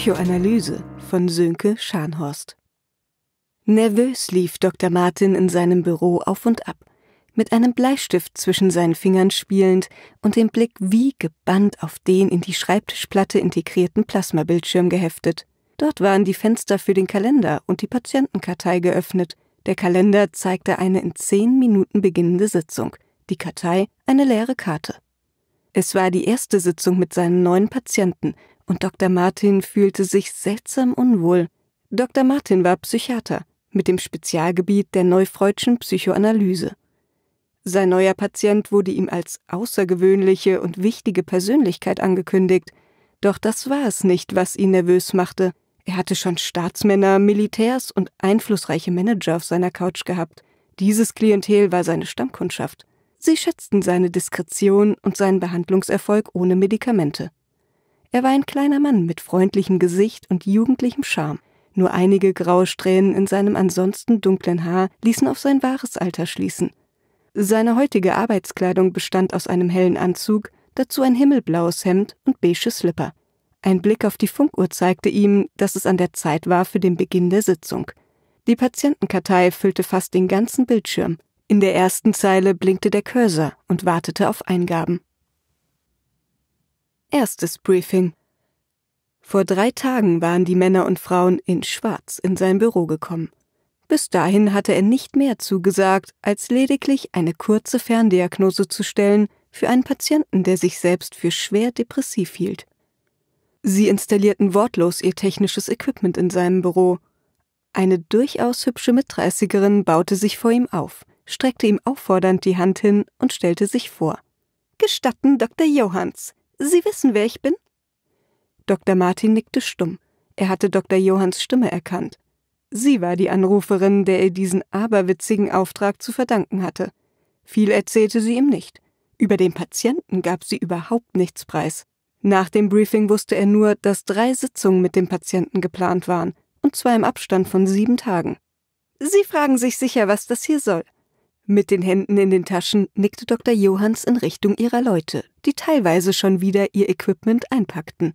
Psychoanalyse von Sönke Scharnhorst. Nervös lief Dr. Martin in seinem Büro auf und ab, mit einem Bleistift zwischen seinen Fingern spielend und den Blick wie gebannt auf den in die Schreibtischplatte integrierten Plasmabildschirm geheftet. Dort waren die Fenster für den Kalender und die Patientenkartei geöffnet. Der Kalender zeigte eine in zehn Minuten beginnende Sitzung, die Kartei eine leere Karte. Es war die erste Sitzung mit seinen neuen Patienten, und Dr. Martin fühlte sich seltsam unwohl. Dr. Martin war Psychiater mit dem Spezialgebiet der neufreudschen Psychoanalyse. Sein neuer Patient wurde ihm als außergewöhnliche und wichtige Persönlichkeit angekündigt, doch das war es nicht, was ihn nervös machte. Er hatte schon Staatsmänner, Militärs und einflussreiche Manager auf seiner Couch gehabt. Dieses Klientel war seine Stammkundschaft. Sie schätzten seine Diskretion und seinen Behandlungserfolg ohne Medikamente. Er war ein kleiner Mann mit freundlichem Gesicht und jugendlichem Charme. Nur einige graue Strähnen in seinem ansonsten dunklen Haar ließen auf sein wahres Alter schließen. Seine heutige Arbeitskleidung bestand aus einem hellen Anzug, dazu ein himmelblaues Hemd und beige Slipper. Ein Blick auf die Funkuhr zeigte ihm, dass es an der Zeit war für den Beginn der Sitzung. Die Patientenkartei füllte fast den ganzen Bildschirm. In der ersten Zeile blinkte der Cursor und wartete auf Eingaben. Erstes Briefing. Vor drei Tagen waren die Männer und Frauen in Schwarz in sein Büro gekommen. Bis dahin hatte er nicht mehr zugesagt, als lediglich eine kurze Ferndiagnose zu stellen für einen Patienten, der sich selbst für schwer depressiv hielt. Sie installierten wortlos ihr technisches Equipment in seinem Büro. Eine durchaus hübsche Mitdreißigerin baute sich vor ihm auf, streckte ihm auffordernd die Hand hin und stellte sich vor. Gestatten, Dr. Johanns, Sie wissen, wer ich bin? Dr. Martin nickte stumm. Er hatte Dr. Johanns Stimme erkannt. Sie war die Anruferin, der er diesen aberwitzigen Auftrag zu verdanken hatte. Viel erzählte sie ihm nicht. Über den Patienten gab sie überhaupt nichts preis. Nach dem Briefing wusste er nur, dass drei Sitzungen mit dem Patienten geplant waren, und zwar im Abstand von sieben Tagen. Sie fragen sich sicher, was das hier soll. Mit den Händen in den Taschen nickte Dr. Johanns in Richtung ihrer Leute, die teilweise schon wieder ihr Equipment einpackten.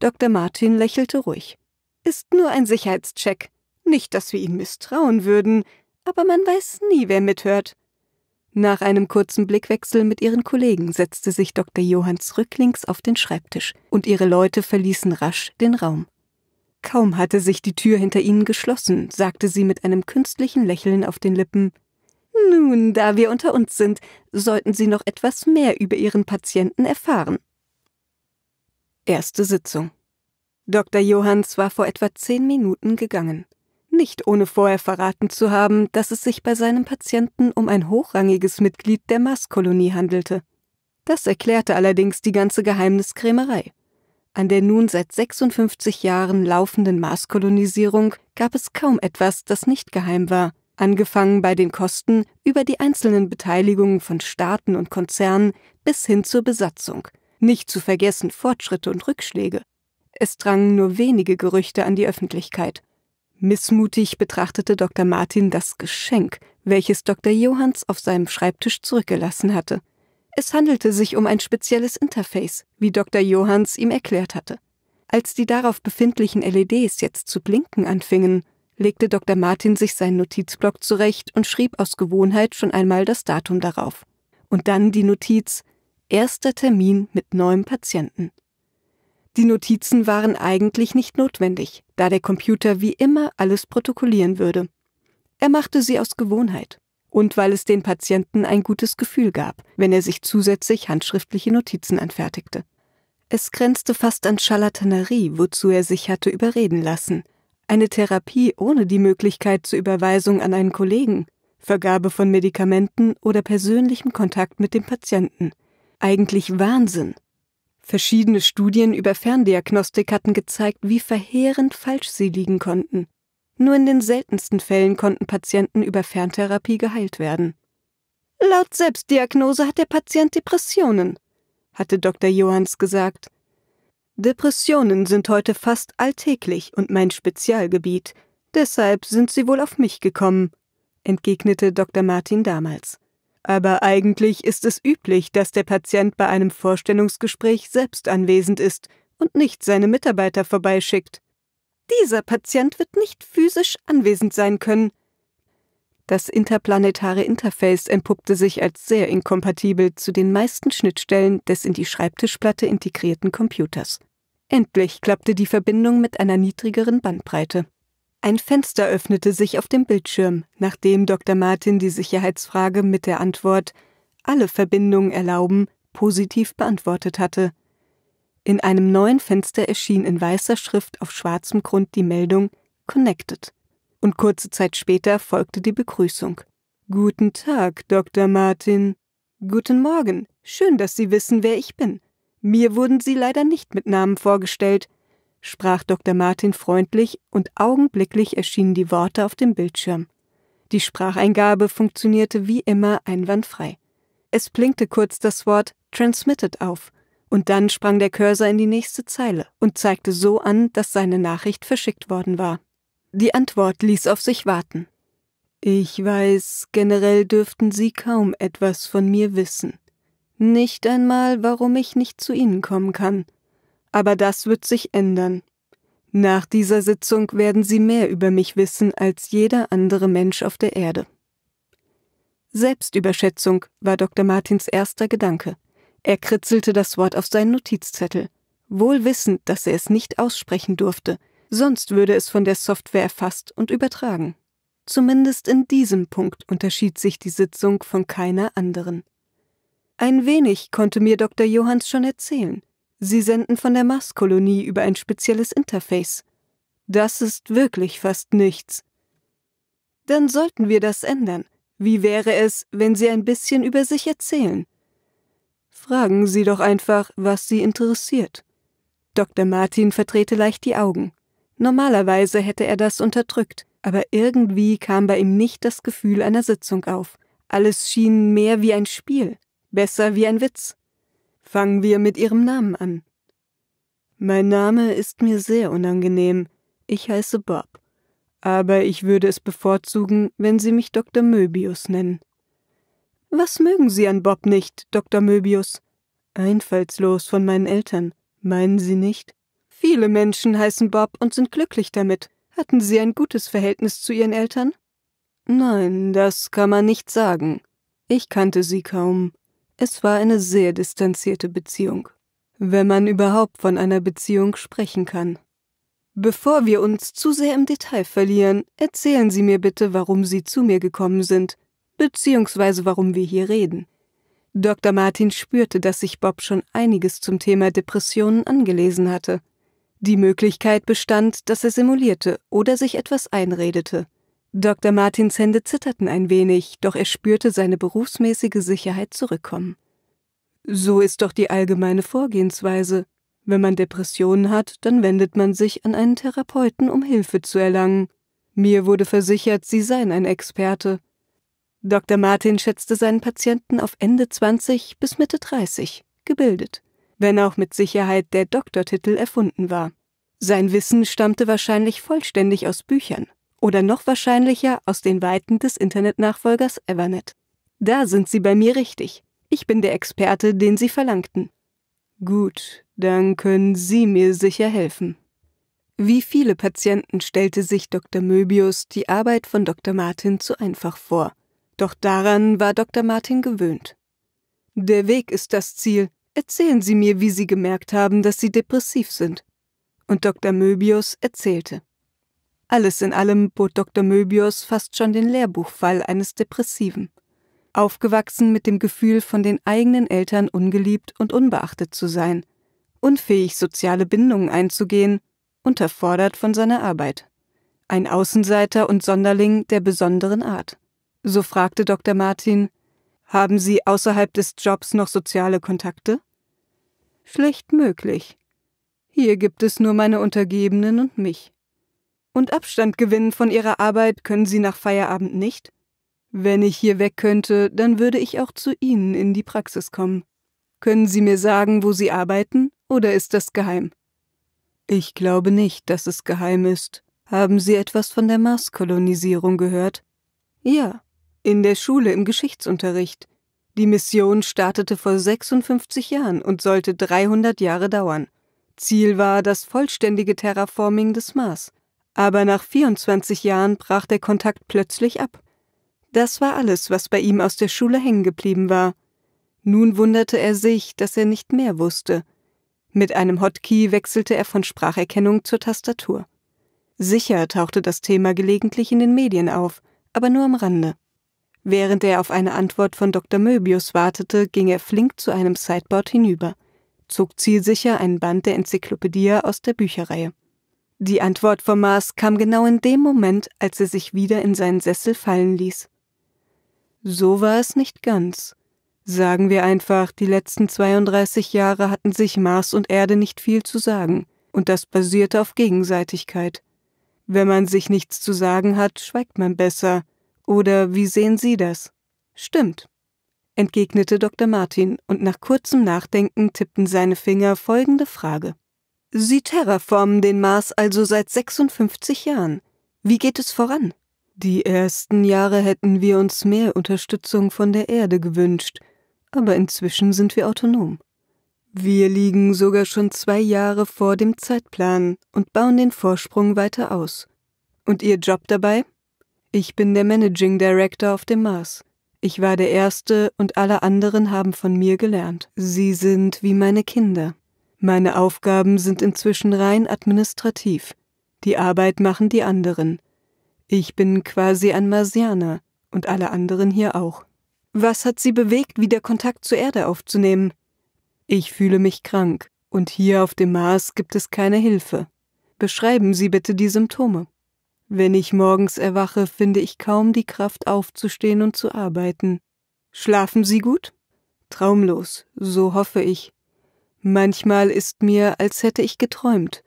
Dr. Martin lächelte ruhig. Ist nur ein Sicherheitscheck. Nicht, dass wir ihn misstrauen würden, aber man weiß nie, wer mithört. Nach einem kurzen Blickwechsel mit ihren Kollegen setzte sich Dr. Johanns rücklings auf den Schreibtisch und ihre Leute verließen rasch den Raum. Kaum hatte sich die Tür hinter ihnen geschlossen, sagte sie mit einem künstlichen Lächeln auf den Lippen, nun, da wir unter uns sind, sollten Sie noch etwas mehr über Ihren Patienten erfahren. Erste Sitzung. Dr. Johanns war vor etwa zehn Minuten gegangen, nicht ohne vorher verraten zu haben, dass es sich bei seinem Patienten um ein hochrangiges Mitglied der Marskolonie handelte. Das erklärte allerdings die ganze Geheimniskrämerei. An der nun seit 56 Jahren laufenden Marskolonisierung gab es kaum etwas, das nicht geheim war – angefangen bei den Kosten über die einzelnen Beteiligungen von Staaten und Konzernen bis hin zur Besatzung, nicht zu vergessen Fortschritte und Rückschläge. Es drangen nur wenige Gerüchte an die Öffentlichkeit. Missmutig betrachtete Dr. Martin das Geschenk, welches Dr. Johanns auf seinem Schreibtisch zurückgelassen hatte. Es handelte sich um ein spezielles Interface, wie Dr. Johanns ihm erklärt hatte. Als die darauf befindlichen LEDs jetzt zu blinken anfingen, legte Dr. Martin sich seinen Notizblock zurecht und schrieb aus Gewohnheit schon einmal das Datum darauf. Und dann die Notiz Erster Termin mit neuem Patienten. Die Notizen waren eigentlich nicht notwendig, da der Computer wie immer alles protokollieren würde. Er machte sie aus Gewohnheit und weil es den Patienten ein gutes Gefühl gab, wenn er sich zusätzlich handschriftliche Notizen anfertigte. Es grenzte fast an Charlatanerie, wozu er sich hatte überreden lassen, eine Therapie ohne die Möglichkeit zur Überweisung an einen Kollegen, Vergabe von Medikamenten oder persönlichem Kontakt mit dem Patienten. Eigentlich Wahnsinn. Verschiedene Studien über Ferndiagnostik hatten gezeigt, wie verheerend falsch sie liegen konnten. Nur in den seltensten Fällen konnten Patienten über Ferntherapie geheilt werden. Laut Selbstdiagnose hat der Patient Depressionen, hatte Dr. Johanns gesagt. Depressionen sind heute fast alltäglich und mein Spezialgebiet, deshalb sind Sie wohl auf mich gekommen, entgegnete Dr. Martin damals. Aber eigentlich ist es üblich, dass der Patient bei einem Vorstellungsgespräch selbst anwesend ist und nicht seine Mitarbeiter vorbeischickt. Dieser Patient wird nicht physisch anwesend sein können, das interplanetare Interface entpuppte sich als sehr inkompatibel zu den meisten Schnittstellen des in die Schreibtischplatte integrierten Computers. Endlich klappte die Verbindung mit einer niedrigeren Bandbreite. Ein Fenster öffnete sich auf dem Bildschirm, nachdem Dr. Martin die Sicherheitsfrage mit der Antwort Alle Verbindungen erlauben positiv beantwortet hatte. In einem neuen Fenster erschien in weißer Schrift auf schwarzem Grund die Meldung Connected und kurze Zeit später folgte die Begrüßung. Guten Tag, Dr. Martin. Guten Morgen. Schön, dass Sie wissen, wer ich bin. Mir wurden Sie leider nicht mit Namen vorgestellt, sprach Dr. Martin freundlich, und augenblicklich erschienen die Worte auf dem Bildschirm. Die Spracheingabe funktionierte wie immer einwandfrei. Es blinkte kurz das Wort Transmitted auf, und dann sprang der Cursor in die nächste Zeile und zeigte so an, dass seine Nachricht verschickt worden war. Die Antwort ließ auf sich warten. Ich weiß, generell dürften Sie kaum etwas von mir wissen. Nicht einmal, warum ich nicht zu Ihnen kommen kann. Aber das wird sich ändern. Nach dieser Sitzung werden Sie mehr über mich wissen als jeder andere Mensch auf der Erde. Selbstüberschätzung war Dr. Martins erster Gedanke. Er kritzelte das Wort auf seinen Notizzettel, wohl wissend, dass er es nicht aussprechen durfte – sonst würde es von der Software erfasst und übertragen. Zumindest in diesem Punkt unterschied sich die Sitzung von keiner anderen. Ein wenig konnte mir Dr. Johanns schon erzählen. Sie senden von der Marskolonie über ein spezielles Interface. Das ist wirklich fast nichts. Dann sollten wir das ändern. Wie wäre es, wenn Sie ein bisschen über sich erzählen? Fragen Sie doch einfach, was Sie interessiert. Dr. Martin verdrehte leicht die Augen. Normalerweise hätte er das unterdrückt, aber irgendwie kam bei ihm nicht das Gefühl einer Sitzung auf. Alles schien mehr wie ein Spiel, besser wie ein Witz. Fangen wir mit Ihrem Namen an. Mein Name ist mir sehr unangenehm. Ich heiße Bob. Aber ich würde es bevorzugen, wenn Sie mich Dr. Möbius nennen. Was mögen Sie an Bob nicht, Dr. Möbius? Einfallslos von meinen Eltern, meinen Sie nicht? Viele Menschen heißen Bob und sind glücklich damit. Hatten Sie ein gutes Verhältnis zu Ihren Eltern? Nein, das kann man nicht sagen. Ich kannte sie kaum. Es war eine sehr distanzierte Beziehung. Wenn man überhaupt von einer Beziehung sprechen kann. Bevor wir uns zu sehr im Detail verlieren, erzählen Sie mir bitte, warum Sie zu mir gekommen sind, beziehungsweise warum wir hier reden. Dr. Martin spürte, dass sich Bob schon einiges zum Thema Depressionen angelesen hatte. Die Möglichkeit bestand, dass er simulierte oder sich etwas einredete. Dr. Martins Hände zitterten ein wenig, doch er spürte seine berufsmäßige Sicherheit zurückkommen. So ist doch die allgemeine Vorgehensweise. Wenn man Depressionen hat, dann wendet man sich an einen Therapeuten, um Hilfe zu erlangen. Mir wurde versichert, Sie seien ein Experte. Dr. Martin schätzte seinen Patienten auf Ende 20 bis Mitte 30, gebildet, wenn auch mit Sicherheit der Doktortitel erfunden war. Sein Wissen stammte wahrscheinlich vollständig aus Büchern oder noch wahrscheinlicher aus den Weiten des Internetnachfolgers Evernet. Da sind Sie bei mir richtig. Ich bin der Experte, den Sie verlangten. Gut, dann können Sie mir sicher helfen. Wie viele Patienten stellte sich Dr. Möbius die Arbeit von Dr. Martin zu einfach vor. Doch daran war Dr. Martin gewöhnt. Der Weg ist das Ziel, Erzählen Sie mir, wie Sie gemerkt haben, dass Sie depressiv sind. Und Dr. Möbius erzählte. Alles in allem bot Dr. Möbius fast schon den Lehrbuchfall eines Depressiven. Aufgewachsen mit dem Gefühl, von den eigenen Eltern ungeliebt und unbeachtet zu sein, unfähig, soziale Bindungen einzugehen, unterfordert von seiner Arbeit. Ein Außenseiter und Sonderling der besonderen Art. So fragte Dr. Martin, haben Sie außerhalb des Jobs noch soziale Kontakte? Schlecht möglich. Hier gibt es nur meine Untergebenen und mich. Und Abstand gewinnen von Ihrer Arbeit können Sie nach Feierabend nicht? Wenn ich hier weg könnte, dann würde ich auch zu Ihnen in die Praxis kommen. Können Sie mir sagen, wo Sie arbeiten, oder ist das geheim? Ich glaube nicht, dass es geheim ist. Haben Sie etwas von der Marskolonisierung gehört? Ja, in der Schule im Geschichtsunterricht. Die Mission startete vor 56 Jahren und sollte 300 Jahre dauern. Ziel war das vollständige Terraforming des Mars. Aber nach 24 Jahren brach der Kontakt plötzlich ab. Das war alles, was bei ihm aus der Schule hängen geblieben war. Nun wunderte er sich, dass er nicht mehr wusste. Mit einem Hotkey wechselte er von Spracherkennung zur Tastatur. Sicher tauchte das Thema gelegentlich in den Medien auf, aber nur am Rande. Während er auf eine Antwort von Dr. Möbius wartete, ging er flink zu einem Sideboard hinüber, zog zielsicher einen Band der Enzyklopädie aus der Bücherreihe. Die Antwort vom Mars kam genau in dem Moment, als er sich wieder in seinen Sessel fallen ließ. So war es nicht ganz. Sagen wir einfach, die letzten 32 Jahre hatten sich Mars und Erde nicht viel zu sagen, und das basierte auf Gegenseitigkeit. Wenn man sich nichts zu sagen hat, schweigt man besser, oder wie sehen Sie das? Stimmt, entgegnete Dr. Martin, und nach kurzem Nachdenken tippten seine Finger folgende Frage. Sie terraformen den Mars also seit 56 Jahren. Wie geht es voran? Die ersten Jahre hätten wir uns mehr Unterstützung von der Erde gewünscht, aber inzwischen sind wir autonom. Wir liegen sogar schon zwei Jahre vor dem Zeitplan und bauen den Vorsprung weiter aus. Und Ihr Job dabei? Ich bin der Managing Director auf dem Mars. Ich war der Erste und alle anderen haben von mir gelernt. Sie sind wie meine Kinder. Meine Aufgaben sind inzwischen rein administrativ. Die Arbeit machen die anderen. Ich bin quasi ein Marsianer und alle anderen hier auch. Was hat Sie bewegt, wieder Kontakt zur Erde aufzunehmen? Ich fühle mich krank und hier auf dem Mars gibt es keine Hilfe. Beschreiben Sie bitte die Symptome. Wenn ich morgens erwache, finde ich kaum die Kraft aufzustehen und zu arbeiten. Schlafen Sie gut? Traumlos, so hoffe ich. Manchmal ist mir, als hätte ich geträumt.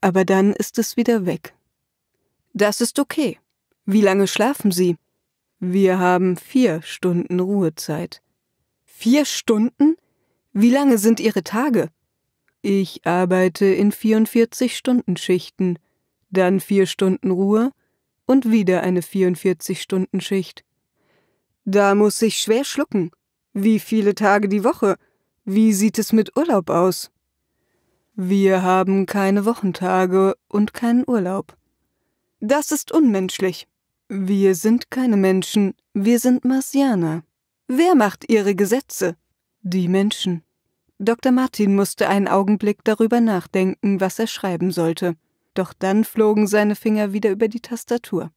Aber dann ist es wieder weg. Das ist okay. Wie lange schlafen Sie? Wir haben vier Stunden Ruhezeit. Vier Stunden? Wie lange sind Ihre Tage? Ich arbeite in 44 Stunden Schichten dann vier Stunden Ruhe und wieder eine 44-Stunden-Schicht. Da muss ich schwer schlucken. Wie viele Tage die Woche? Wie sieht es mit Urlaub aus? Wir haben keine Wochentage und keinen Urlaub. Das ist unmenschlich. Wir sind keine Menschen, wir sind Marsianer. Wer macht ihre Gesetze? Die Menschen. Dr. Martin musste einen Augenblick darüber nachdenken, was er schreiben sollte. Doch dann flogen seine Finger wieder über die Tastatur.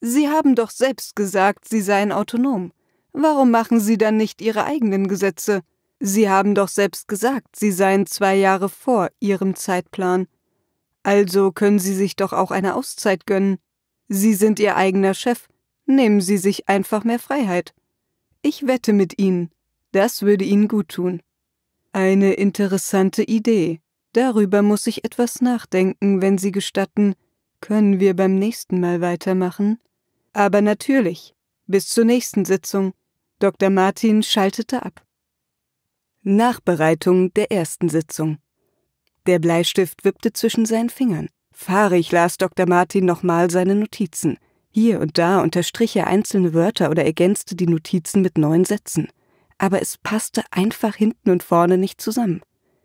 Sie haben doch selbst gesagt, Sie seien autonom. Warum machen Sie dann nicht Ihre eigenen Gesetze? Sie haben doch selbst gesagt, Sie seien zwei Jahre vor Ihrem Zeitplan. Also können Sie sich doch auch eine Auszeit gönnen. Sie sind Ihr eigener Chef. Nehmen Sie sich einfach mehr Freiheit. Ich wette mit Ihnen, das würde Ihnen gut tun. Eine interessante Idee, Darüber muss ich etwas nachdenken, wenn Sie gestatten. Können wir beim nächsten Mal weitermachen? Aber natürlich. Bis zur nächsten Sitzung. Dr. Martin schaltete ab. Nachbereitung der ersten Sitzung. Der Bleistift wippte zwischen seinen Fingern. Fahrig las Dr. Martin nochmal seine Notizen. Hier und da unterstrich er einzelne Wörter oder ergänzte die Notizen mit neuen Sätzen. Aber es passte einfach hinten und vorne nicht zusammen.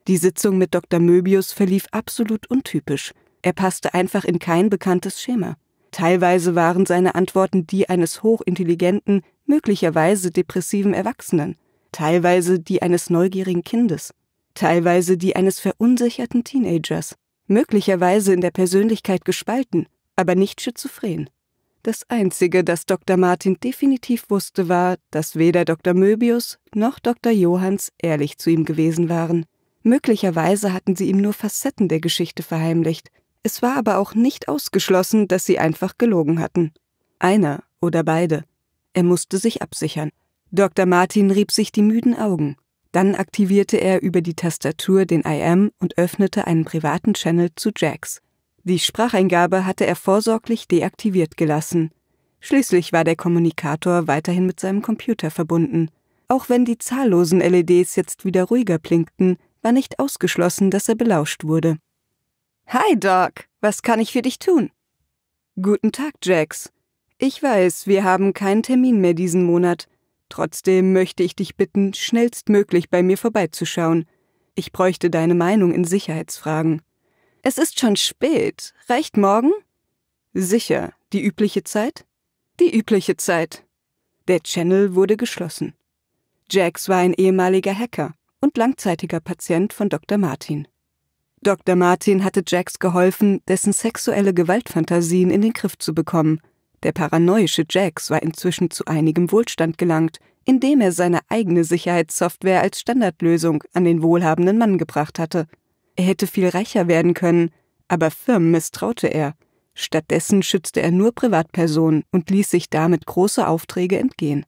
Die Sitzung mit Dr. Möbius verlief absolut untypisch. Er passte einfach in kein bekanntes Schema. Teilweise waren seine Antworten die eines hochintelligenten, möglicherweise depressiven Erwachsenen, teilweise die eines neugierigen Kindes, teilweise die eines verunsicherten Teenagers, möglicherweise in der Persönlichkeit gespalten, aber nicht schizophren. Das Einzige, das Dr. Martin definitiv wusste, war, dass weder Dr. Möbius noch Dr. Johanns ehrlich zu ihm gewesen waren. Möglicherweise hatten sie ihm nur Facetten der Geschichte verheimlicht. Es war aber auch nicht ausgeschlossen, dass sie einfach gelogen hatten. Einer oder beide. Er musste sich absichern. Dr. Martin rieb sich die müden Augen. Dann aktivierte er über die Tastatur den IM und öffnete einen privaten Channel zu Jax. Die Spracheingabe hatte er vorsorglich deaktiviert gelassen. Schließlich war der Kommunikator weiterhin mit seinem Computer verbunden. Auch wenn die zahllosen LEDs jetzt wieder ruhiger blinkten, war nicht ausgeschlossen, dass er belauscht wurde. Hi, Doc, was kann ich für dich tun? Guten Tag, Jax. Ich weiß, wir haben keinen Termin mehr diesen Monat. Trotzdem möchte ich dich bitten, schnellstmöglich bei mir vorbeizuschauen. Ich bräuchte deine Meinung in Sicherheitsfragen. Es ist schon spät. Reicht morgen? Sicher. Die übliche Zeit? Die übliche Zeit. Der Channel wurde geschlossen. Jax war ein ehemaliger Hacker und langzeitiger Patient von Dr. Martin. Dr. Martin hatte Jax geholfen, dessen sexuelle Gewaltfantasien in den Griff zu bekommen. Der paranoische Jax war inzwischen zu einigem Wohlstand gelangt, indem er seine eigene Sicherheitssoftware als Standardlösung an den wohlhabenden Mann gebracht hatte. Er hätte viel reicher werden können, aber Firmen misstraute er. Stattdessen schützte er nur Privatpersonen und ließ sich damit große Aufträge entgehen.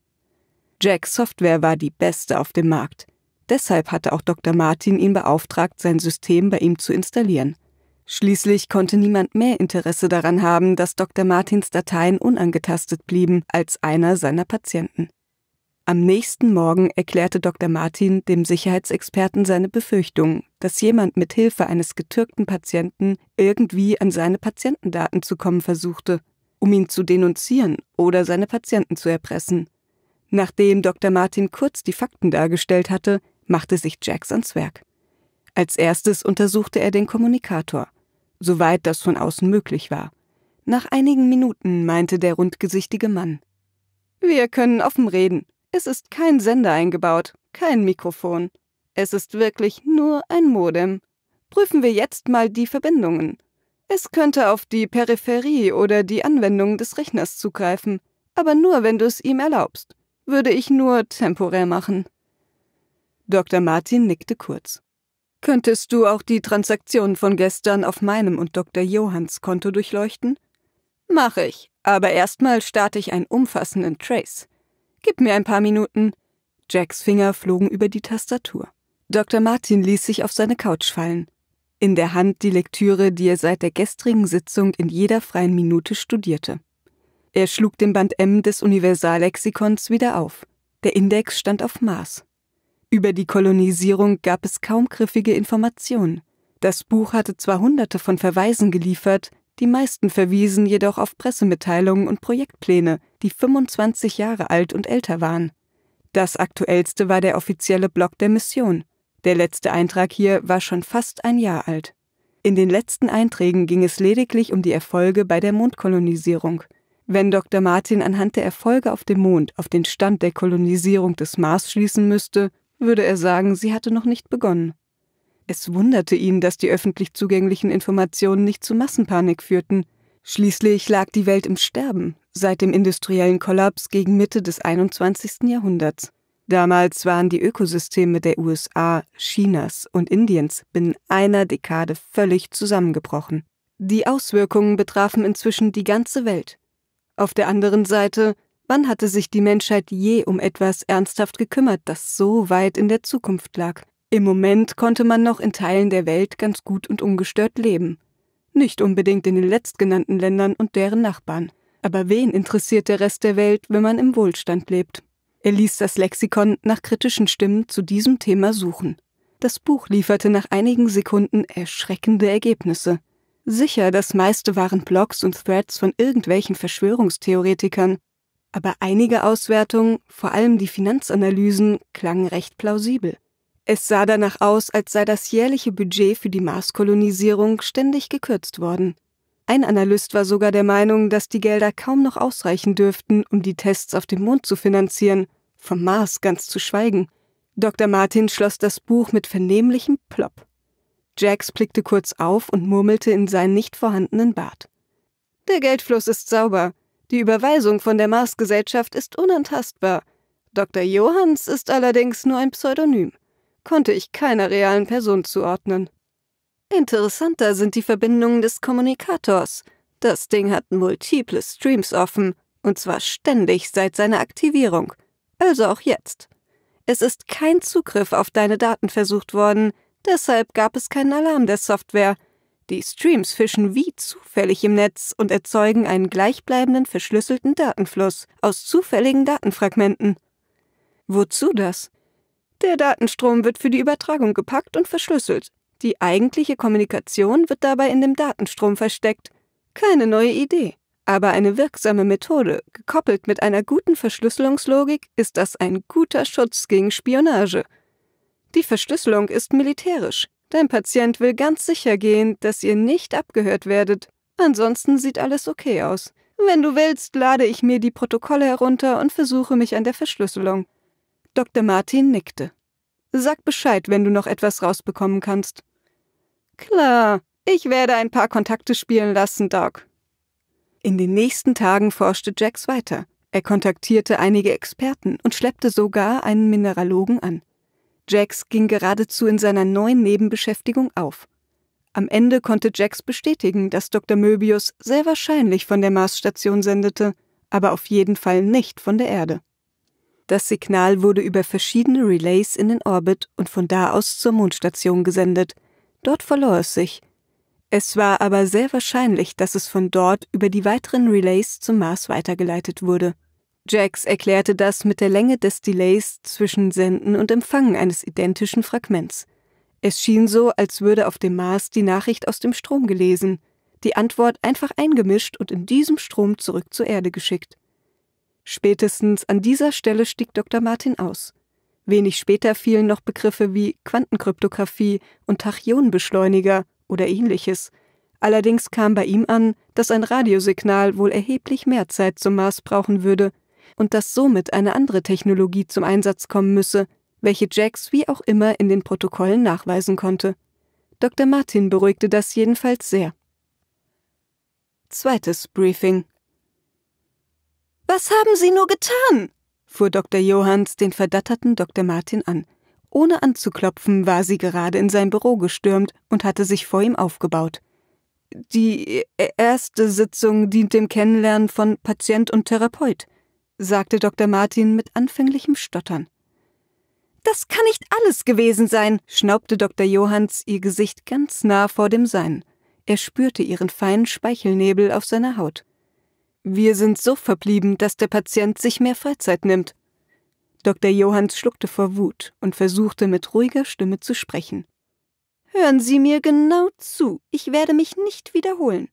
Jacks Software war die beste auf dem Markt. Deshalb hatte auch Dr. Martin ihn beauftragt, sein System bei ihm zu installieren. Schließlich konnte niemand mehr Interesse daran haben, dass Dr. Martins Dateien unangetastet blieben als einer seiner Patienten. Am nächsten Morgen erklärte Dr. Martin dem Sicherheitsexperten seine Befürchtung, dass jemand mit Hilfe eines getürkten Patienten irgendwie an seine Patientendaten zu kommen versuchte, um ihn zu denunzieren oder seine Patienten zu erpressen. Nachdem Dr. Martin kurz die Fakten dargestellt hatte, machte sich Jax ans Werk. Als erstes untersuchte er den Kommunikator, soweit das von außen möglich war. Nach einigen Minuten meinte der rundgesichtige Mann. Wir können offen reden. Es ist kein Sender eingebaut, kein Mikrofon. Es ist wirklich nur ein Modem. Prüfen wir jetzt mal die Verbindungen. Es könnte auf die Peripherie oder die Anwendung des Rechners zugreifen, aber nur wenn du es ihm erlaubst. Würde ich nur temporär machen. Dr. Martin nickte kurz. Könntest du auch die Transaktion von gestern auf meinem und Dr. Johanns Konto durchleuchten? Mache ich, aber erstmal starte ich einen umfassenden Trace. Gib mir ein paar Minuten. Jacks Finger flogen über die Tastatur. Dr. Martin ließ sich auf seine Couch fallen, in der Hand die Lektüre, die er seit der gestrigen Sitzung in jeder freien Minute studierte. Er schlug den Band M des Universallexikons wieder auf. Der Index stand auf Mars. Über die Kolonisierung gab es kaum griffige Informationen. Das Buch hatte zwar hunderte von Verweisen geliefert, die meisten verwiesen jedoch auf Pressemitteilungen und Projektpläne, die 25 Jahre alt und älter waren. Das aktuellste war der offizielle Blog der Mission. Der letzte Eintrag hier war schon fast ein Jahr alt. In den letzten Einträgen ging es lediglich um die Erfolge bei der Mondkolonisierung. Wenn Dr. Martin anhand der Erfolge auf dem Mond auf den Stand der Kolonisierung des Mars schließen müsste, würde er sagen, sie hatte noch nicht begonnen. Es wunderte ihn, dass die öffentlich zugänglichen Informationen nicht zu Massenpanik führten. Schließlich lag die Welt im Sterben seit dem industriellen Kollaps gegen Mitte des 21. Jahrhunderts. Damals waren die Ökosysteme der USA, Chinas und Indiens binnen einer Dekade völlig zusammengebrochen. Die Auswirkungen betrafen inzwischen die ganze Welt. Auf der anderen Seite Wann hatte sich die Menschheit je um etwas ernsthaft gekümmert, das so weit in der Zukunft lag? Im Moment konnte man noch in Teilen der Welt ganz gut und ungestört leben. Nicht unbedingt in den letztgenannten Ländern und deren Nachbarn. Aber wen interessiert der Rest der Welt, wenn man im Wohlstand lebt? Er ließ das Lexikon nach kritischen Stimmen zu diesem Thema suchen. Das Buch lieferte nach einigen Sekunden erschreckende Ergebnisse. Sicher, das meiste waren Blogs und Threads von irgendwelchen Verschwörungstheoretikern, aber einige Auswertungen, vor allem die Finanzanalysen, klangen recht plausibel. Es sah danach aus, als sei das jährliche Budget für die Marskolonisierung ständig gekürzt worden. Ein Analyst war sogar der Meinung, dass die Gelder kaum noch ausreichen dürften, um die Tests auf dem Mond zu finanzieren, vom Mars ganz zu schweigen. Dr. Martin schloss das Buch mit vernehmlichem Plopp. Jax blickte kurz auf und murmelte in seinen nicht vorhandenen Bart. Der Geldfluss ist sauber. Die Überweisung von der Mars-Gesellschaft ist unantastbar. Dr. Johanns ist allerdings nur ein Pseudonym. Konnte ich keiner realen Person zuordnen. Interessanter sind die Verbindungen des Kommunikators. Das Ding hat multiple Streams offen, und zwar ständig seit seiner Aktivierung, also auch jetzt. Es ist kein Zugriff auf deine Daten versucht worden, deshalb gab es keinen Alarm der Software – die Streams fischen wie zufällig im Netz und erzeugen einen gleichbleibenden verschlüsselten Datenfluss aus zufälligen Datenfragmenten. Wozu das? Der Datenstrom wird für die Übertragung gepackt und verschlüsselt. Die eigentliche Kommunikation wird dabei in dem Datenstrom versteckt. Keine neue Idee, aber eine wirksame Methode, gekoppelt mit einer guten Verschlüsselungslogik, ist das ein guter Schutz gegen Spionage. Die Verschlüsselung ist militärisch, Dein Patient will ganz sicher gehen, dass ihr nicht abgehört werdet. Ansonsten sieht alles okay aus. Wenn du willst, lade ich mir die Protokolle herunter und versuche mich an der Verschlüsselung. Dr. Martin nickte. Sag Bescheid, wenn du noch etwas rausbekommen kannst. Klar, ich werde ein paar Kontakte spielen lassen, Doc. In den nächsten Tagen forschte Jax weiter. Er kontaktierte einige Experten und schleppte sogar einen Mineralogen an. Jax ging geradezu in seiner neuen Nebenbeschäftigung auf. Am Ende konnte Jax bestätigen, dass Dr. Möbius sehr wahrscheinlich von der Marsstation sendete, aber auf jeden Fall nicht von der Erde. Das Signal wurde über verschiedene Relays in den Orbit und von da aus zur Mondstation gesendet. Dort verlor es sich. Es war aber sehr wahrscheinlich, dass es von dort über die weiteren Relays zum Mars weitergeleitet wurde. Jax erklärte das mit der Länge des Delays zwischen Senden und Empfangen eines identischen Fragments. Es schien so, als würde auf dem Mars die Nachricht aus dem Strom gelesen, die Antwort einfach eingemischt und in diesem Strom zurück zur Erde geschickt. Spätestens an dieser Stelle stieg Dr. Martin aus. Wenig später fielen noch Begriffe wie Quantenkryptographie und Tachionenbeschleuniger oder ähnliches. Allerdings kam bei ihm an, dass ein Radiosignal wohl erheblich mehr Zeit zum Mars brauchen würde, und dass somit eine andere Technologie zum Einsatz kommen müsse, welche Jax wie auch immer in den Protokollen nachweisen konnte. Dr. Martin beruhigte das jedenfalls sehr. Zweites Briefing. Was haben Sie nur getan? fuhr Dr. Johanns den verdatterten Dr. Martin an. Ohne anzuklopfen war sie gerade in sein Büro gestürmt und hatte sich vor ihm aufgebaut. Die erste Sitzung dient dem Kennenlernen von Patient und Therapeut, sagte Dr. Martin mit anfänglichem Stottern. Das kann nicht alles gewesen sein, schnaubte Dr. Johanns ihr Gesicht ganz nah vor dem Sein. Er spürte ihren feinen Speichelnebel auf seiner Haut. Wir sind so verblieben, dass der Patient sich mehr Freizeit nimmt. Dr. Johanns schluckte vor Wut und versuchte mit ruhiger Stimme zu sprechen. Hören Sie mir genau zu, ich werde mich nicht wiederholen.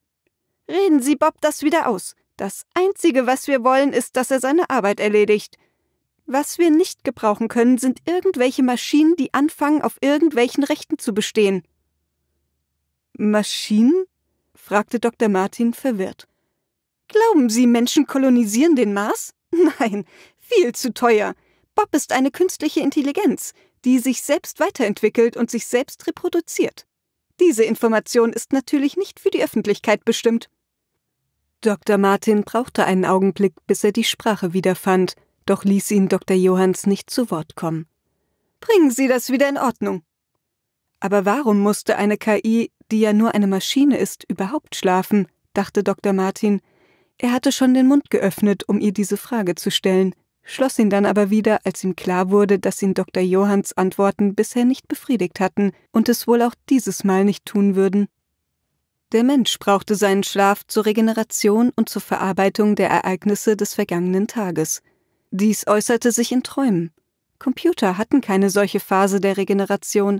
Reden Sie Bob das wieder aus. Das Einzige, was wir wollen, ist, dass er seine Arbeit erledigt. Was wir nicht gebrauchen können, sind irgendwelche Maschinen, die anfangen, auf irgendwelchen Rechten zu bestehen. Maschinen? fragte Dr. Martin verwirrt. Glauben Sie, Menschen kolonisieren den Mars? Nein, viel zu teuer. Bob ist eine künstliche Intelligenz, die sich selbst weiterentwickelt und sich selbst reproduziert. Diese Information ist natürlich nicht für die Öffentlichkeit bestimmt. Dr. Martin brauchte einen Augenblick, bis er die Sprache wiederfand, doch ließ ihn Dr. Johanns nicht zu Wort kommen. Bringen Sie das wieder in Ordnung. Aber warum musste eine KI, die ja nur eine Maschine ist, überhaupt schlafen? dachte Dr. Martin. Er hatte schon den Mund geöffnet, um ihr diese Frage zu stellen, schloss ihn dann aber wieder, als ihm klar wurde, dass ihn Dr. Johanns Antworten bisher nicht befriedigt hatten und es wohl auch dieses Mal nicht tun würden. Der Mensch brauchte seinen Schlaf zur Regeneration und zur Verarbeitung der Ereignisse des vergangenen Tages. Dies äußerte sich in Träumen. Computer hatten keine solche Phase der Regeneration.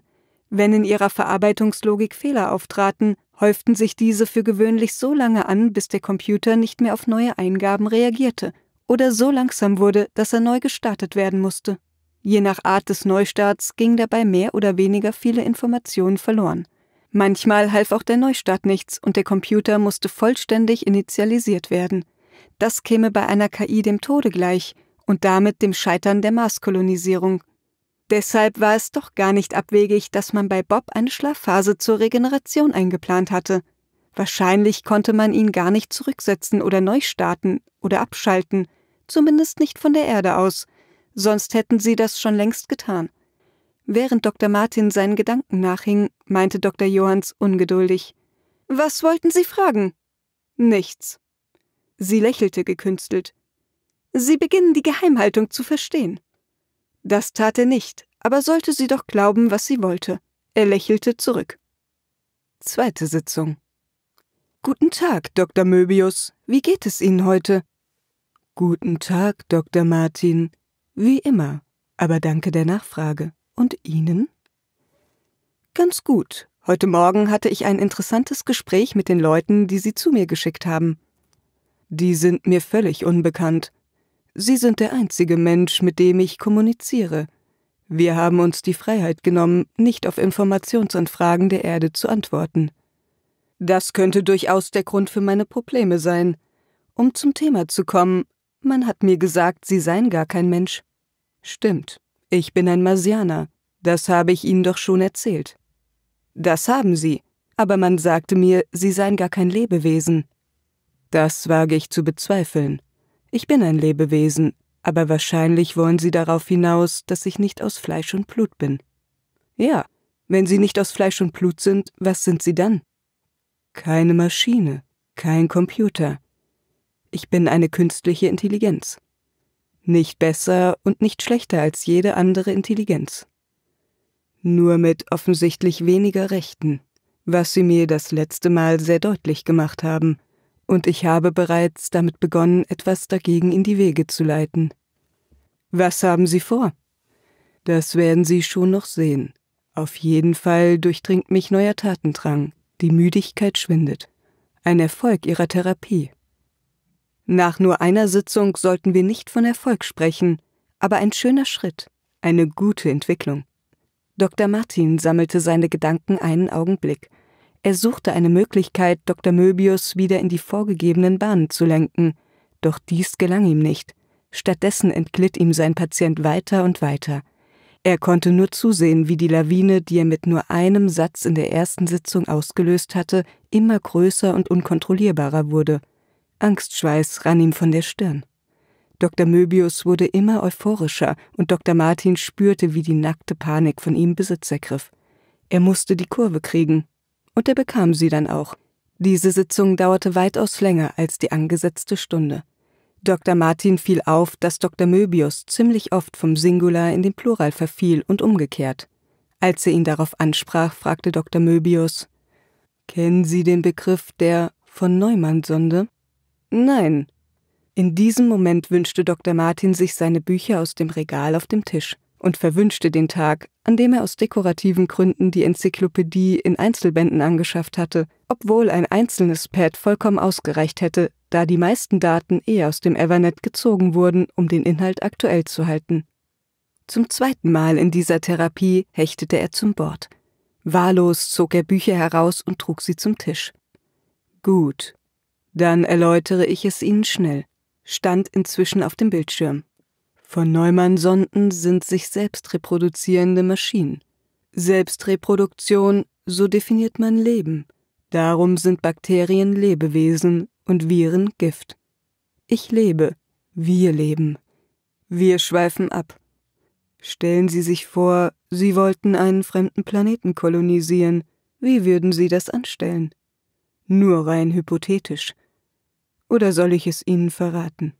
Wenn in ihrer Verarbeitungslogik Fehler auftraten, häuften sich diese für gewöhnlich so lange an, bis der Computer nicht mehr auf neue Eingaben reagierte oder so langsam wurde, dass er neu gestartet werden musste. Je nach Art des Neustarts ging dabei mehr oder weniger viele Informationen verloren. Manchmal half auch der Neustart nichts und der Computer musste vollständig initialisiert werden. Das käme bei einer KI dem Tode gleich und damit dem Scheitern der Marskolonisierung. Deshalb war es doch gar nicht abwegig, dass man bei Bob eine Schlafphase zur Regeneration eingeplant hatte. Wahrscheinlich konnte man ihn gar nicht zurücksetzen oder neu starten oder abschalten, zumindest nicht von der Erde aus, sonst hätten sie das schon längst getan. Während Dr. Martin seinen Gedanken nachhing, meinte Dr. Johanns ungeduldig Was wollten Sie fragen? Nichts. Sie lächelte gekünstelt. Sie beginnen die Geheimhaltung zu verstehen. Das tat er nicht, aber sollte sie doch glauben, was sie wollte. Er lächelte zurück. Zweite Sitzung. Guten Tag, Dr. Möbius. Wie geht es Ihnen heute? Guten Tag, Dr. Martin. Wie immer, aber danke der Nachfrage. Und Ihnen? Ganz gut. Heute Morgen hatte ich ein interessantes Gespräch mit den Leuten, die Sie zu mir geschickt haben. Die sind mir völlig unbekannt. Sie sind der einzige Mensch, mit dem ich kommuniziere. Wir haben uns die Freiheit genommen, nicht auf Informationsanfragen der Erde zu antworten. Das könnte durchaus der Grund für meine Probleme sein. Um zum Thema zu kommen, man hat mir gesagt, Sie seien gar kein Mensch. Stimmt. Ich bin ein Marsianer, das habe ich Ihnen doch schon erzählt. Das haben Sie, aber man sagte mir, Sie seien gar kein Lebewesen. Das wage ich zu bezweifeln. Ich bin ein Lebewesen, aber wahrscheinlich wollen Sie darauf hinaus, dass ich nicht aus Fleisch und Blut bin. Ja, wenn Sie nicht aus Fleisch und Blut sind, was sind Sie dann? Keine Maschine, kein Computer. Ich bin eine künstliche Intelligenz nicht besser und nicht schlechter als jede andere Intelligenz. Nur mit offensichtlich weniger Rechten, was sie mir das letzte Mal sehr deutlich gemacht haben, und ich habe bereits damit begonnen, etwas dagegen in die Wege zu leiten. Was haben Sie vor? Das werden Sie schon noch sehen. Auf jeden Fall durchdringt mich neuer Tatendrang, die Müdigkeit schwindet. Ein Erfolg Ihrer Therapie. Nach nur einer Sitzung sollten wir nicht von Erfolg sprechen, aber ein schöner Schritt, eine gute Entwicklung. Dr. Martin sammelte seine Gedanken einen Augenblick. Er suchte eine Möglichkeit, Dr. Möbius wieder in die vorgegebenen Bahnen zu lenken, doch dies gelang ihm nicht. Stattdessen entglitt ihm sein Patient weiter und weiter. Er konnte nur zusehen, wie die Lawine, die er mit nur einem Satz in der ersten Sitzung ausgelöst hatte, immer größer und unkontrollierbarer wurde. Angstschweiß rann ihm von der Stirn. Dr. Möbius wurde immer euphorischer und Dr. Martin spürte, wie die nackte Panik von ihm Besitz ergriff. Er musste die Kurve kriegen. Und er bekam sie dann auch. Diese Sitzung dauerte weitaus länger als die angesetzte Stunde. Dr. Martin fiel auf, dass Dr. Möbius ziemlich oft vom Singular in den Plural verfiel und umgekehrt. Als er ihn darauf ansprach, fragte Dr. Möbius: Kennen Sie den Begriff der von Neumann-Sonde? Nein. In diesem Moment wünschte Dr. Martin sich seine Bücher aus dem Regal auf dem Tisch und verwünschte den Tag, an dem er aus dekorativen Gründen die Enzyklopädie in Einzelbänden angeschafft hatte, obwohl ein einzelnes Pad vollkommen ausgereicht hätte, da die meisten Daten eher aus dem Evernet gezogen wurden, um den Inhalt aktuell zu halten. Zum zweiten Mal in dieser Therapie hechtete er zum Bord. Wahllos zog er Bücher heraus und trug sie zum Tisch. Gut, dann erläutere ich es Ihnen schnell. Stand inzwischen auf dem Bildschirm. Von Neumann-Sonden sind sich selbst reproduzierende Maschinen. Selbstreproduktion, so definiert man Leben. Darum sind Bakterien Lebewesen und Viren Gift. Ich lebe, wir leben. Wir schweifen ab. Stellen Sie sich vor, Sie wollten einen fremden Planeten kolonisieren. Wie würden Sie das anstellen? Nur rein hypothetisch. Oder soll ich es Ihnen verraten?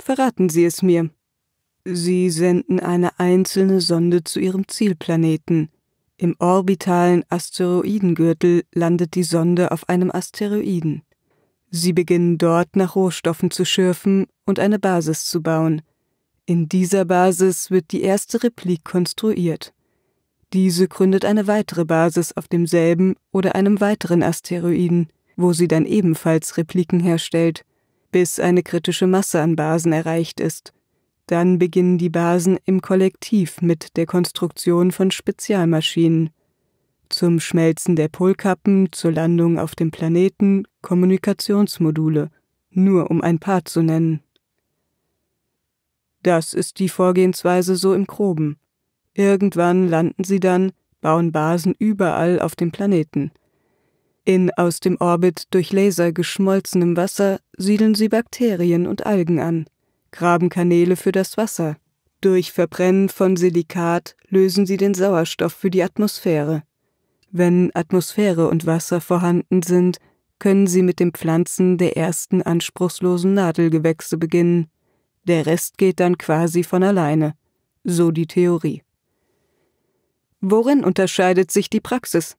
Verraten Sie es mir. Sie senden eine einzelne Sonde zu ihrem Zielplaneten. Im orbitalen Asteroidengürtel landet die Sonde auf einem Asteroiden. Sie beginnen dort nach Rohstoffen zu schürfen und eine Basis zu bauen. In dieser Basis wird die erste Replik konstruiert. Diese gründet eine weitere Basis auf demselben oder einem weiteren Asteroiden wo sie dann ebenfalls Repliken herstellt, bis eine kritische Masse an Basen erreicht ist. Dann beginnen die Basen im Kollektiv mit der Konstruktion von Spezialmaschinen. Zum Schmelzen der Polkappen, zur Landung auf dem Planeten, Kommunikationsmodule, nur um ein paar zu nennen. Das ist die Vorgehensweise so im groben. Irgendwann landen sie dann, bauen Basen überall auf dem Planeten. In aus dem Orbit durch Laser geschmolzenem Wasser siedeln sie Bakterien und Algen an, graben Kanäle für das Wasser. Durch Verbrennen von Silikat lösen sie den Sauerstoff für die Atmosphäre. Wenn Atmosphäre und Wasser vorhanden sind, können sie mit dem Pflanzen der ersten anspruchslosen Nadelgewächse beginnen. Der Rest geht dann quasi von alleine. So die Theorie. Worin unterscheidet sich die Praxis?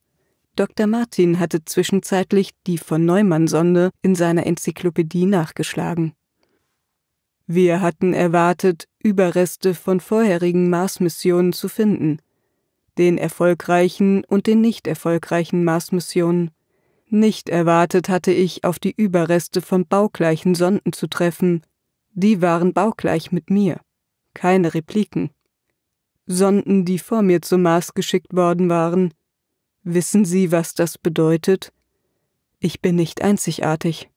Dr. Martin hatte zwischenzeitlich die von Neumann-Sonde in seiner Enzyklopädie nachgeschlagen. Wir hatten erwartet, Überreste von vorherigen Mars-Missionen zu finden, den erfolgreichen und den nicht erfolgreichen Mars-Missionen. Nicht erwartet hatte ich, auf die Überreste von baugleichen Sonden zu treffen. Die waren baugleich mit mir. Keine Repliken. Sonden, die vor mir zum Mars geschickt worden waren, Wissen Sie, was das bedeutet? Ich bin nicht einzigartig.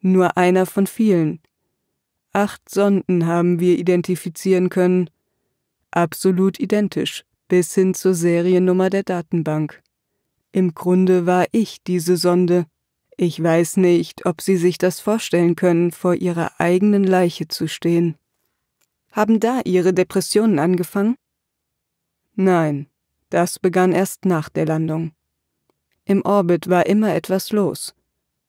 Nur einer von vielen. Acht Sonden haben wir identifizieren können. Absolut identisch, bis hin zur Seriennummer der Datenbank. Im Grunde war ich diese Sonde. Ich weiß nicht, ob Sie sich das vorstellen können, vor Ihrer eigenen Leiche zu stehen. Haben da Ihre Depressionen angefangen? Nein, das begann erst nach der Landung. Im Orbit war immer etwas los.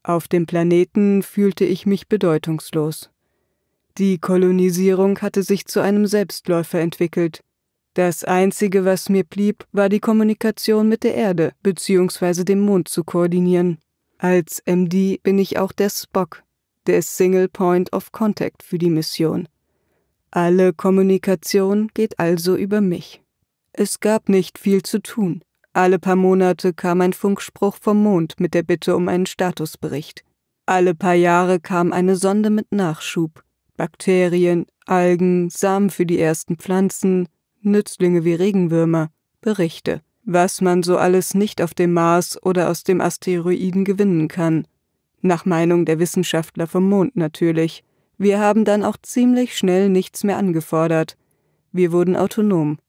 Auf dem Planeten fühlte ich mich bedeutungslos. Die Kolonisierung hatte sich zu einem Selbstläufer entwickelt. Das Einzige, was mir blieb, war die Kommunikation mit der Erde bzw. dem Mond zu koordinieren. Als MD bin ich auch der Spock, der Single Point of Contact für die Mission. Alle Kommunikation geht also über mich. Es gab nicht viel zu tun. Alle paar Monate kam ein Funkspruch vom Mond mit der Bitte um einen Statusbericht. Alle paar Jahre kam eine Sonde mit Nachschub. Bakterien, Algen, Samen für die ersten Pflanzen, Nützlinge wie Regenwürmer, Berichte, was man so alles nicht auf dem Mars oder aus dem Asteroiden gewinnen kann. Nach Meinung der Wissenschaftler vom Mond natürlich. Wir haben dann auch ziemlich schnell nichts mehr angefordert. Wir wurden autonom.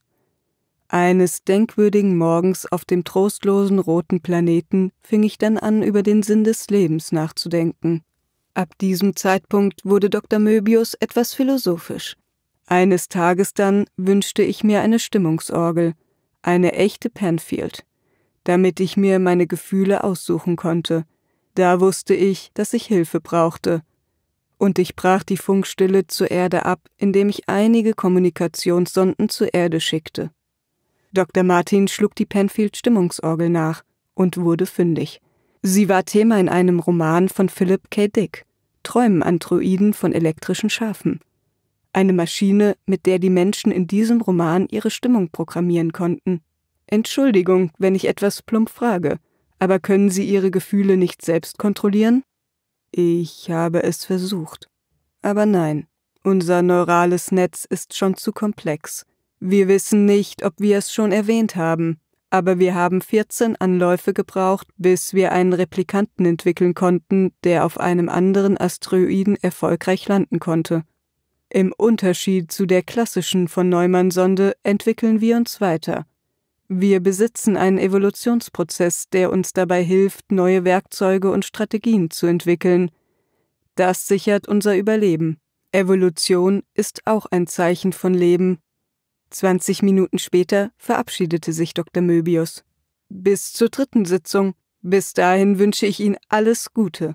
Eines denkwürdigen Morgens auf dem trostlosen roten Planeten fing ich dann an, über den Sinn des Lebens nachzudenken. Ab diesem Zeitpunkt wurde Dr. Möbius etwas philosophisch. Eines Tages dann wünschte ich mir eine Stimmungsorgel, eine echte Penfield, damit ich mir meine Gefühle aussuchen konnte. Da wusste ich, dass ich Hilfe brauchte. Und ich brach die Funkstille zur Erde ab, indem ich einige Kommunikationssonden zur Erde schickte. Dr. Martin schlug die Penfield Stimmungsorgel nach und wurde fündig. Sie war Thema in einem Roman von Philip K. Dick, Träumen Androiden von elektrischen Schafen. Eine Maschine, mit der die Menschen in diesem Roman ihre Stimmung programmieren konnten. Entschuldigung, wenn ich etwas plump frage, aber können Sie Ihre Gefühle nicht selbst kontrollieren? Ich habe es versucht. Aber nein, unser neurales Netz ist schon zu komplex, wir wissen nicht, ob wir es schon erwähnt haben, aber wir haben 14 Anläufe gebraucht, bis wir einen Replikanten entwickeln konnten, der auf einem anderen Asteroiden erfolgreich landen konnte. Im Unterschied zu der klassischen von Neumann-Sonde entwickeln wir uns weiter. Wir besitzen einen Evolutionsprozess, der uns dabei hilft, neue Werkzeuge und Strategien zu entwickeln. Das sichert unser Überleben. Evolution ist auch ein Zeichen von Leben, 20 Minuten später verabschiedete sich Dr. Möbius. Bis zur dritten Sitzung. Bis dahin wünsche ich Ihnen alles Gute.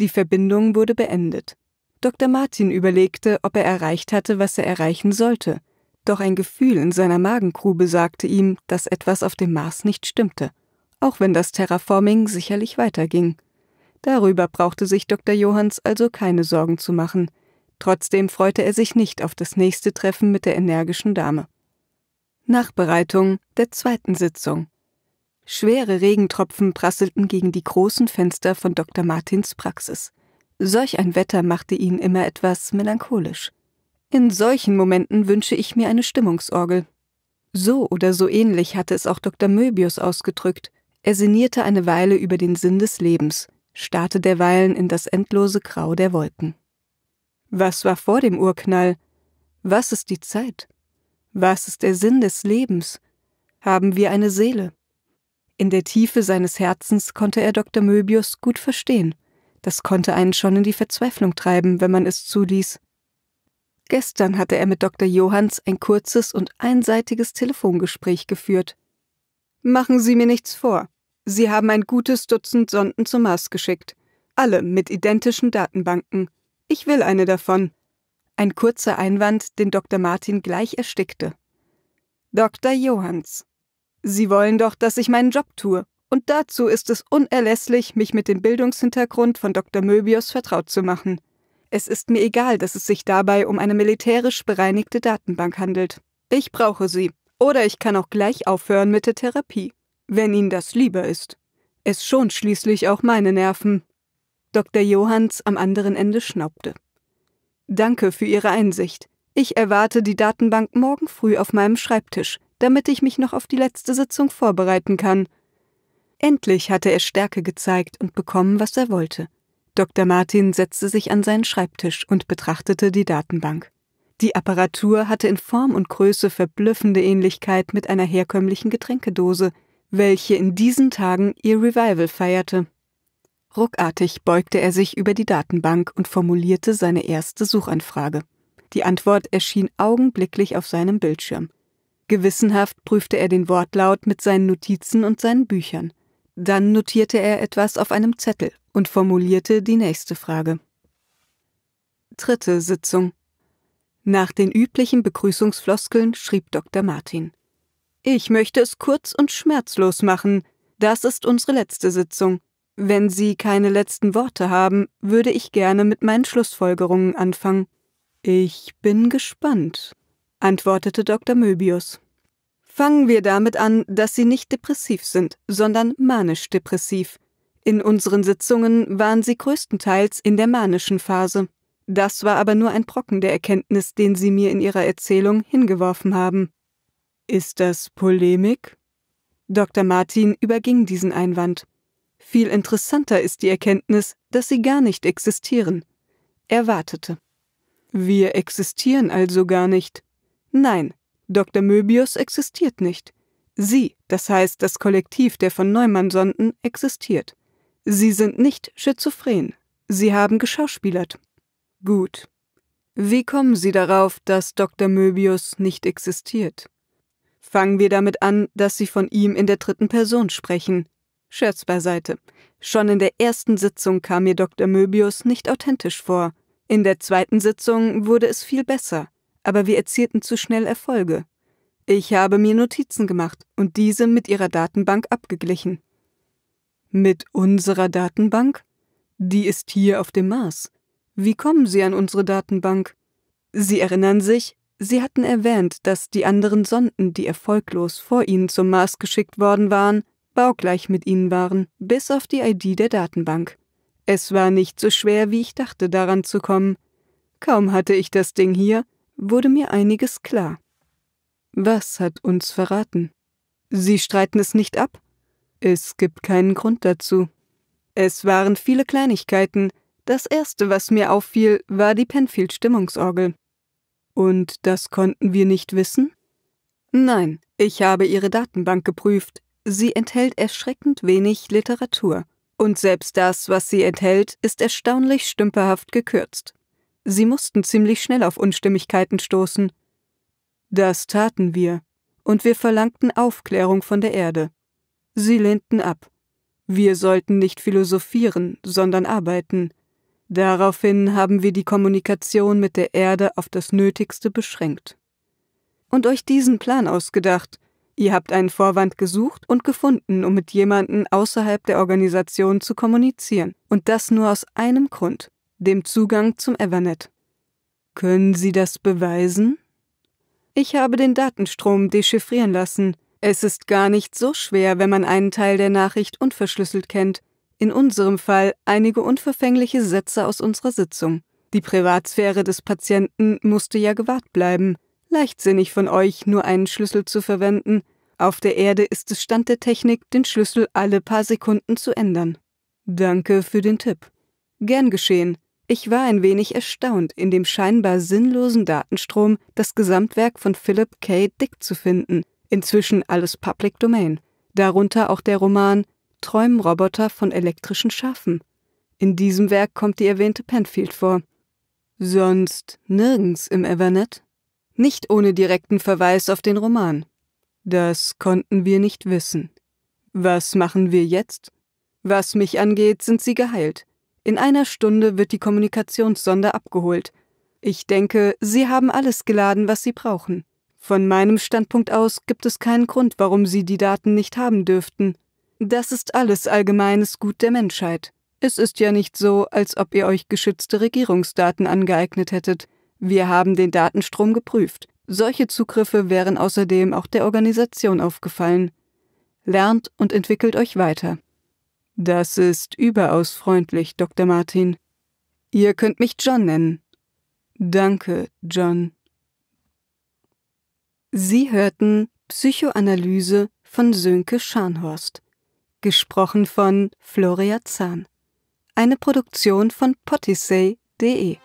Die Verbindung wurde beendet. Dr. Martin überlegte, ob er erreicht hatte, was er erreichen sollte, doch ein Gefühl in seiner Magengrube sagte ihm, dass etwas auf dem Mars nicht stimmte, auch wenn das Terraforming sicherlich weiterging. Darüber brauchte sich Dr. Johanns also keine Sorgen zu machen. Trotzdem freute er sich nicht auf das nächste Treffen mit der energischen Dame. Nachbereitung der zweiten Sitzung. Schwere Regentropfen prasselten gegen die großen Fenster von Dr. Martins Praxis. Solch ein Wetter machte ihn immer etwas melancholisch. In solchen Momenten wünsche ich mir eine Stimmungsorgel. So oder so ähnlich hatte es auch Dr. Möbius ausgedrückt. Er sinnierte eine Weile über den Sinn des Lebens, starrte derweilen in das endlose Grau der Wolken. Was war vor dem Urknall? Was ist die Zeit? Was ist der Sinn des Lebens? Haben wir eine Seele? In der Tiefe seines Herzens konnte er Dr. Möbius gut verstehen. Das konnte einen schon in die Verzweiflung treiben, wenn man es zuließ. Gestern hatte er mit Dr. Johanns ein kurzes und einseitiges Telefongespräch geführt. Machen Sie mir nichts vor. Sie haben ein gutes Dutzend Sonden zum Mars geschickt. Alle mit identischen Datenbanken. Ich will eine davon. Ein kurzer Einwand, den Dr. Martin gleich erstickte. Dr. Johanns. Sie wollen doch, dass ich meinen Job tue, und dazu ist es unerlässlich, mich mit dem Bildungshintergrund von Dr. Möbius vertraut zu machen. Es ist mir egal, dass es sich dabei um eine militärisch bereinigte Datenbank handelt. Ich brauche sie. Oder ich kann auch gleich aufhören mit der Therapie, wenn Ihnen das lieber ist. Es schont schließlich auch meine Nerven, Dr. Johanns am anderen Ende schnaubte. Danke für Ihre Einsicht. Ich erwarte die Datenbank morgen früh auf meinem Schreibtisch, damit ich mich noch auf die letzte Sitzung vorbereiten kann. Endlich hatte er Stärke gezeigt und bekommen, was er wollte. Dr. Martin setzte sich an seinen Schreibtisch und betrachtete die Datenbank. Die Apparatur hatte in Form und Größe verblüffende Ähnlichkeit mit einer herkömmlichen Getränkedose, welche in diesen Tagen ihr Revival feierte. Ruckartig beugte er sich über die Datenbank und formulierte seine erste Suchanfrage. Die Antwort erschien augenblicklich auf seinem Bildschirm. Gewissenhaft prüfte er den Wortlaut mit seinen Notizen und seinen Büchern. Dann notierte er etwas auf einem Zettel und formulierte die nächste Frage. Dritte Sitzung. Nach den üblichen Begrüßungsfloskeln schrieb Dr. Martin. Ich möchte es kurz und schmerzlos machen. Das ist unsere letzte Sitzung. Wenn Sie keine letzten Worte haben, würde ich gerne mit meinen Schlussfolgerungen anfangen. Ich bin gespannt, antwortete Dr. Möbius. Fangen wir damit an, dass Sie nicht depressiv sind, sondern manisch-depressiv. In unseren Sitzungen waren Sie größtenteils in der manischen Phase. Das war aber nur ein Brocken der Erkenntnis, den Sie mir in Ihrer Erzählung hingeworfen haben. Ist das Polemik? Dr. Martin überging diesen Einwand. Viel interessanter ist die Erkenntnis, dass sie gar nicht existieren. Er wartete. Wir existieren also gar nicht. Nein, Dr. Möbius existiert nicht. Sie, das heißt das Kollektiv der von Neumann-Sonden, existiert. Sie sind nicht schizophren. Sie haben geschauspielert. Gut. Wie kommen Sie darauf, dass Dr. Möbius nicht existiert? Fangen wir damit an, dass Sie von ihm in der dritten Person sprechen. Scherz beiseite. Schon in der ersten Sitzung kam mir Dr. Möbius nicht authentisch vor. In der zweiten Sitzung wurde es viel besser, aber wir erzielten zu schnell Erfolge. Ich habe mir Notizen gemacht und diese mit Ihrer Datenbank abgeglichen. Mit unserer Datenbank? Die ist hier auf dem Mars. Wie kommen Sie an unsere Datenbank? Sie erinnern sich, Sie hatten erwähnt, dass die anderen Sonden, die erfolglos vor Ihnen zum Mars geschickt worden waren, baugleich mit ihnen waren, bis auf die ID der Datenbank. Es war nicht so schwer, wie ich dachte, daran zu kommen. Kaum hatte ich das Ding hier, wurde mir einiges klar. Was hat uns verraten? Sie streiten es nicht ab? Es gibt keinen Grund dazu. Es waren viele Kleinigkeiten. Das erste, was mir auffiel, war die Penfield-Stimmungsorgel. Und das konnten wir nicht wissen? Nein, ich habe ihre Datenbank geprüft. Sie enthält erschreckend wenig Literatur. Und selbst das, was sie enthält, ist erstaunlich stümperhaft gekürzt. Sie mussten ziemlich schnell auf Unstimmigkeiten stoßen. Das taten wir, und wir verlangten Aufklärung von der Erde. Sie lehnten ab. Wir sollten nicht philosophieren, sondern arbeiten. Daraufhin haben wir die Kommunikation mit der Erde auf das Nötigste beschränkt. Und euch diesen Plan ausgedacht, Ihr habt einen Vorwand gesucht und gefunden, um mit jemandem außerhalb der Organisation zu kommunizieren. Und das nur aus einem Grund, dem Zugang zum Evernet. Können Sie das beweisen? Ich habe den Datenstrom dechiffrieren lassen. Es ist gar nicht so schwer, wenn man einen Teil der Nachricht unverschlüsselt kennt. In unserem Fall einige unverfängliche Sätze aus unserer Sitzung. Die Privatsphäre des Patienten musste ja gewahrt bleiben. Leichtsinnig von euch, nur einen Schlüssel zu verwenden. Auf der Erde ist es Stand der Technik, den Schlüssel alle paar Sekunden zu ändern. Danke für den Tipp. Gern geschehen. Ich war ein wenig erstaunt, in dem scheinbar sinnlosen Datenstrom das Gesamtwerk von Philip K. Dick zu finden, inzwischen alles Public Domain, darunter auch der Roman Träumen Roboter von elektrischen Schafen. In diesem Werk kommt die erwähnte Penfield vor. Sonst nirgends im Evernet? Nicht ohne direkten Verweis auf den Roman. Das konnten wir nicht wissen. Was machen wir jetzt? Was mich angeht, sind sie geheilt. In einer Stunde wird die Kommunikationssonde abgeholt. Ich denke, sie haben alles geladen, was sie brauchen. Von meinem Standpunkt aus gibt es keinen Grund, warum sie die Daten nicht haben dürften. Das ist alles allgemeines Gut der Menschheit. Es ist ja nicht so, als ob ihr euch geschützte Regierungsdaten angeeignet hättet. Wir haben den Datenstrom geprüft. Solche Zugriffe wären außerdem auch der Organisation aufgefallen. Lernt und entwickelt euch weiter. Das ist überaus freundlich, Dr. Martin. Ihr könnt mich John nennen. Danke, John. Sie hörten Psychoanalyse von Sönke Scharnhorst, gesprochen von Floria Zahn. Eine Produktion von potisay.de